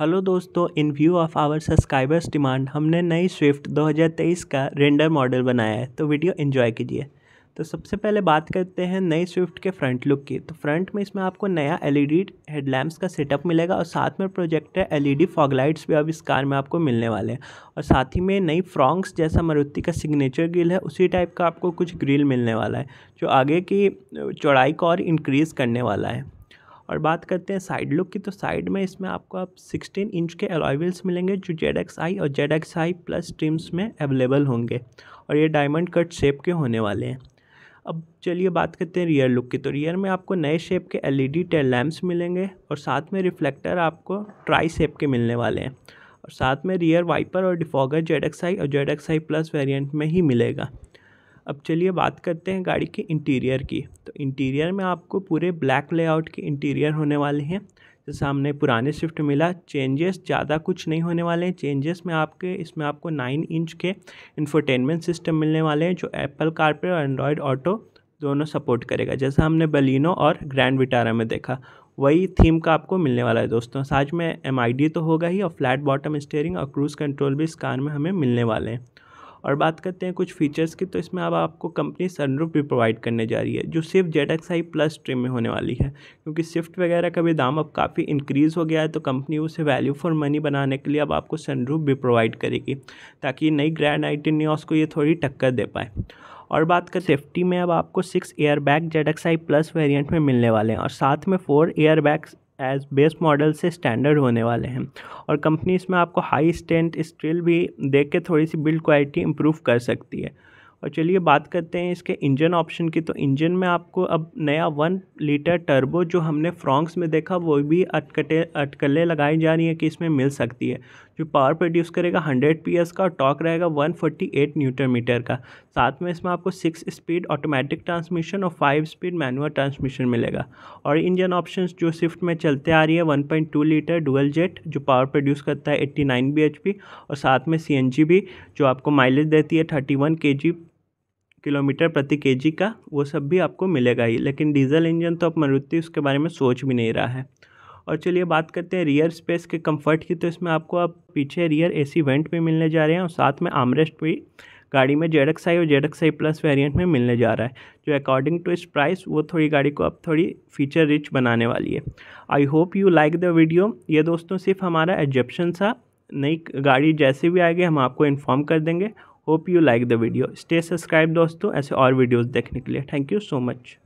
hello दोस्तों in view of our subscribers demand हमने नई स्विफ्ट 2023 का रेंडर मॉडल बनाया है तो वीडियो एंजॉय कीजिए तो सबसे पहले बात करते हैं नई स्विफ्ट के फ्रंट लुक की तो फ्रंट में इसमें आपको नया एलईडी हेडलैम्प्स e का सेटअप मिलेगा और साथ में प्रोजेक्टर एलईडी फॉग लाइट्स भी अब इस कार में आपको मिलने वाले हैं और साथ ही में नई फ्रॉन्क्स जैसा मारुति का सिग्नेचर ग्रिल है उसी टाइप का आपको कुछ ग्रिल मिलने वाला है जो आगे की चौड़ाई को और इंक्रीज़ करने वाला है और बात करते हैं साइड लुक की तो साइड में इसमें आपको आप 16 इंच के अलॉयल्स मिलेंगे जो जेड एक्स आई और Z X I plus trims में अवेलेबल होंगे और ये डायमंड कट शेप के होने वाले हैं अब चलिए बात करते हैं रियर लुक की तो रियर में आपको नए शेप के एलईडी टेल लैम्प्स मिलेंगे और साथ में रिफ्लेक्टर आपको ट्राई शेप के मिलने वाले हैं और साथ में रियर वाइपर और डिफॉगर जेड एक्स आई और Z X I plus variant में ही मिलेगा अब चलिए बात करते हैं गाड़ी के इंटीरियर की तो इंटीरियर में आपको पूरे ब्लैक लेआउट के इंटीरियर होने वाले हैं जैसे तो हमने पुराने स्विफ्ट मिला चेंजेस ज़्यादा कुछ नहीं होने वाले हैं चेंजेस में आपके इसमें आपको नाइन इंच के इन्फोटेनमेंट सिस्टम मिलने वाले हैं जो एप्पल कारपे और एंड्रॉयड ऑटो दोनों सपोर्ट करेगा जैसा हमने बलिनो और ग्रैंड विटारा में देखा वही थीम का आपको मिलने वाला है दोस्तों साथ में एम तो होगा ही और फ्लैट बॉटम स्टेयरिंग और क्रूज़ कंट्रोल भी इस कार में हमें मिलने वाले हैं और बात करते हैं कुछ फीचर्स की तो इसमें अब आपको कंपनी सनरूफ भी प्रोवाइड करने जा रही है जो सिर्फ Z X I plus trim में होने वाली है क्योंकि स्विफ्ट वगैरह का भी दाम अब काफ़ी इंक्रीज़ हो गया है तो कंपनी उसे वैल्यू फॉर मनी बनाने के लिए अब आपको सनरूफ भी प्रोवाइड करेगी ताकि नई ग्रैंड आइटीन न्यूज को ये थोड़ी टक्कर दे पाए और बात कर सेफ्टी में अब आपको six airbag bag Z X I plus variant में मिलने वाले हैं और साथ में four air as base model से स्टैंडर्ड होने वाले हैं और कंपनी इसमें आपको हाई स्टेंट स्टील भी देख के थोड़ी सी बिल्ड क्वालिटी इम्प्रूव कर सकती है और चलिए बात करते हैं इसके इंजन ऑप्शन की तो इंजन में आपको अब नया वन लीटर टर्बो जो हमने फ्रॉन्क्स में देखा वो भी अटकटे अटकले लगाई जा रही है कि इसमें मिल सकती है जो पावर प्रोड्यूस करेगा 100 पीएस का और टॉक रहेगा 148 न्यूटन मीटर का साथ में इसमें आपको सिक्स स्पीड ऑटोमेटिक ट्रांसमिशन और फाइव स्पीड मैनुअल ट्रांसमिशन मिलेगा और इंजन ऑप्शंस जो स्विफ्ट में चलते आ रही है 1.2 लीटर डुअल जेट जो पावर प्रोड्यूस करता है 89 bhp और साथ में सी भी जो आपको माइलेज देती है 31 वन किलोमीटर प्रति केजी का वो सब भी आपको मिलेगा ही लेकिन डीजल इंजन तो अब मारुति उसके बारे में सोच भी नहीं रहा है और चलिए बात करते हैं रियर स्पेस के कंफर्ट की तो इसमें आपको अब पीछे रियर एसी वेंट भी मिलने जा रहे हैं और साथ में आमरेस्ट भी गाड़ी में जेड एक्स आई और Z X I plus variant में मिलने जा रहा है जो अकॉर्डिंग टू इस प्राइस वो थोड़ी गाड़ी को अब थोड़ी फीचर रिच बनाने वाली है I hope you like the video ये दोस्तों सिर्फ हमारा एजप्शन सा नई गाड़ी जैसे भी आएगी हम आपको इन्फॉर्म कर देंगे hope you like the video stay subscribe दोस्तों ऐसे और वीडियोज़ देखने के लिए थैंक यू सो मच